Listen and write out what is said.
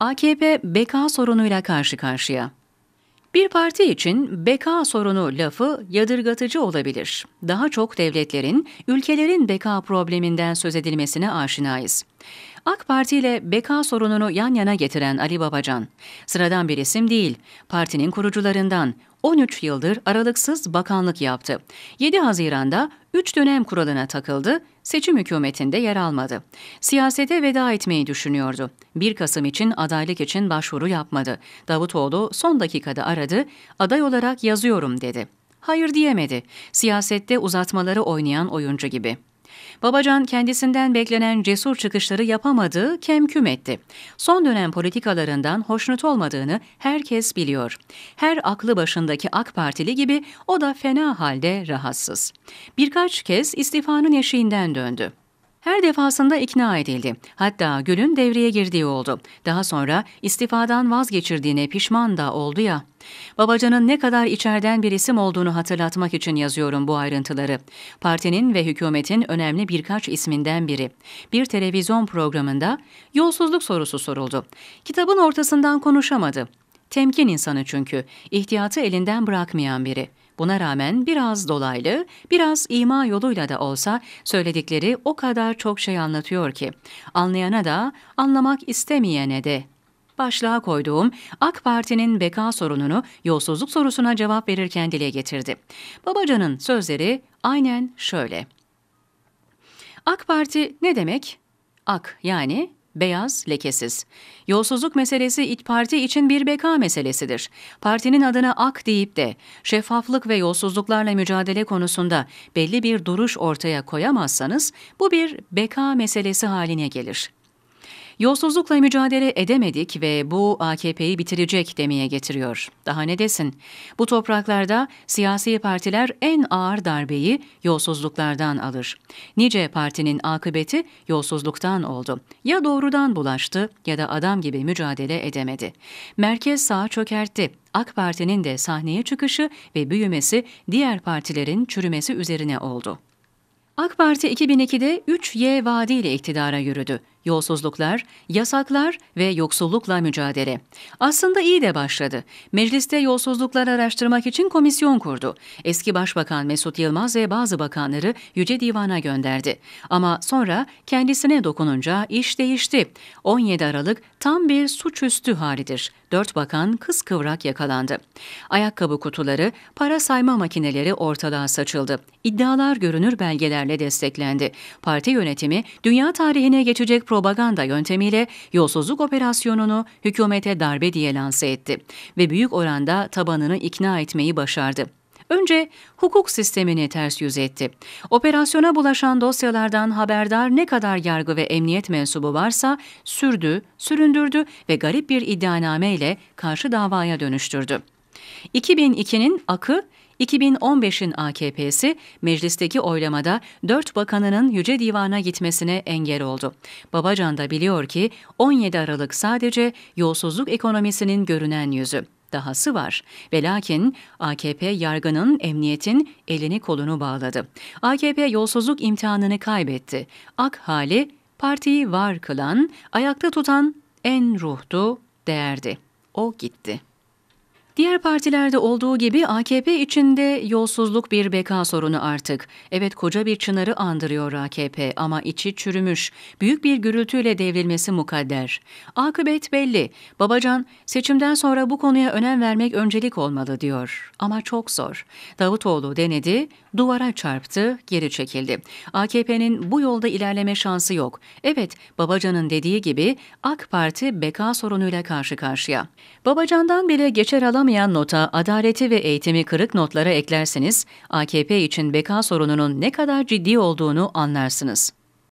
AKP beka sorunuyla karşı karşıya. Bir parti için beka sorunu lafı yadırgatıcı olabilir. Daha çok devletlerin, ülkelerin beka probleminden söz edilmesine aşinayız. AK Parti ile beka sorununu yan yana getiren Ali Babacan, sıradan bir isim değil, partinin kurucularından, 13 yıldır aralıksız bakanlık yaptı. 7 Haziran'da 3 dönem kuralına takıldı, seçim hükümetinde yer almadı. Siyasete veda etmeyi düşünüyordu. 1 Kasım için adaylık için başvuru yapmadı. Davutoğlu son dakikada aradı, aday olarak yazıyorum dedi. Hayır diyemedi. Siyasette uzatmaları oynayan oyuncu gibi. Babacan kendisinden beklenen cesur çıkışları yapamadı, kemküm etti. Son dönem politikalarından hoşnut olmadığını herkes biliyor. Her aklı başındaki AK Partili gibi o da fena halde rahatsız. Birkaç kez istifanın eşiğinden döndü. Her defasında ikna edildi. Hatta Gül'ün devreye girdiği oldu. Daha sonra istifadan vazgeçirdiğine pişman da oldu ya. Babacan'ın ne kadar içerden bir isim olduğunu hatırlatmak için yazıyorum bu ayrıntıları. Partinin ve hükümetin önemli birkaç isminden biri. Bir televizyon programında yolsuzluk sorusu soruldu. Kitabın ortasından konuşamadı. Temkin insanı çünkü, ihtiyatı elinden bırakmayan biri. Buna rağmen biraz dolaylı, biraz ima yoluyla da olsa söyledikleri o kadar çok şey anlatıyor ki, anlayana da, anlamak istemeyene de başlığa koyduğum AK Parti'nin beka sorununu yolsuzluk sorusuna cevap verirken dile getirdi. Babacan'ın sözleri aynen şöyle. AK Parti ne demek? Ak yani beyaz, lekesiz. Yolsuzluk meselesi İT Parti için bir beka meselesidir. Partinin adına AK deyip de şeffaflık ve yolsuzluklarla mücadele konusunda belli bir duruş ortaya koyamazsanız bu bir beka meselesi haline gelir. Yolsuzlukla mücadele edemedik ve bu AKP'yi bitirecek demeye getiriyor. Daha ne desin? Bu topraklarda siyasi partiler en ağır darbeyi yolsuzluklardan alır. Nice partinin akıbeti yolsuzluktan oldu. Ya doğrudan bulaştı ya da adam gibi mücadele edemedi. Merkez sağ çökertti. AK Parti'nin de sahneye çıkışı ve büyümesi diğer partilerin çürümesi üzerine oldu. AK Parti 2002'de 3Y vaadiyle iktidara yürüdü yolsuzluklar, yasaklar ve yoksullukla mücadele. Aslında iyi de başladı. Mecliste yolsuzluklar araştırmak için komisyon kurdu. Eski Başbakan Mesut Yılmaz ve bazı bakanları Yüce Divan'a gönderdi. Ama sonra kendisine dokununca iş değişti. 17 Aralık tam bir suçüstü halidir. Dört bakan kıskıvrak yakalandı. Ayakkabı kutuları, para sayma makineleri ortalığa saçıldı. İddialar görünür belgelerle desteklendi. Parti yönetimi dünya tarihine geçecek propaganda yöntemiyle yolsuzluk operasyonunu hükümete darbe diye lanse etti ve büyük oranda tabanını ikna etmeyi başardı. Önce hukuk sistemini ters yüz etti. Operasyona bulaşan dosyalardan haberdar ne kadar yargı ve emniyet mensubu varsa sürdü, süründürdü ve garip bir iddianame ile karşı davaya dönüştürdü. 2002'nin akı 2015'in AKP'si meclisteki oylamada 4 bakanının Yüce Divan'a gitmesine engel oldu. Babacan da biliyor ki 17 Aralık sadece yolsuzluk ekonomisinin görünen yüzü dahası var. Ve lakin AKP yargının, emniyetin elini kolunu bağladı. AKP yolsuzluk imtihanını kaybetti. Ak hali partiyi var kılan, ayakta tutan en ruhtu, değerdi. O gitti.'' Diğer partilerde olduğu gibi AKP içinde yolsuzluk bir beka sorunu artık. Evet koca bir çınarı andırıyor AKP ama içi çürümüş. Büyük bir gürültüyle devrilmesi mukadder. Akıbet belli. Babacan seçimden sonra bu konuya önem vermek öncelik olmalı diyor. Ama çok zor. Davutoğlu denedi, duvara çarptı, geri çekildi. AKP'nin bu yolda ilerleme şansı yok. Evet Babacan'ın dediği gibi AK Parti beka sorunuyla karşı karşıya. Babacan'dan bile geçer alamıyor Alınamayan nota, adaleti ve eğitimi kırık notlara eklerseniz AKP için beka sorununun ne kadar ciddi olduğunu anlarsınız.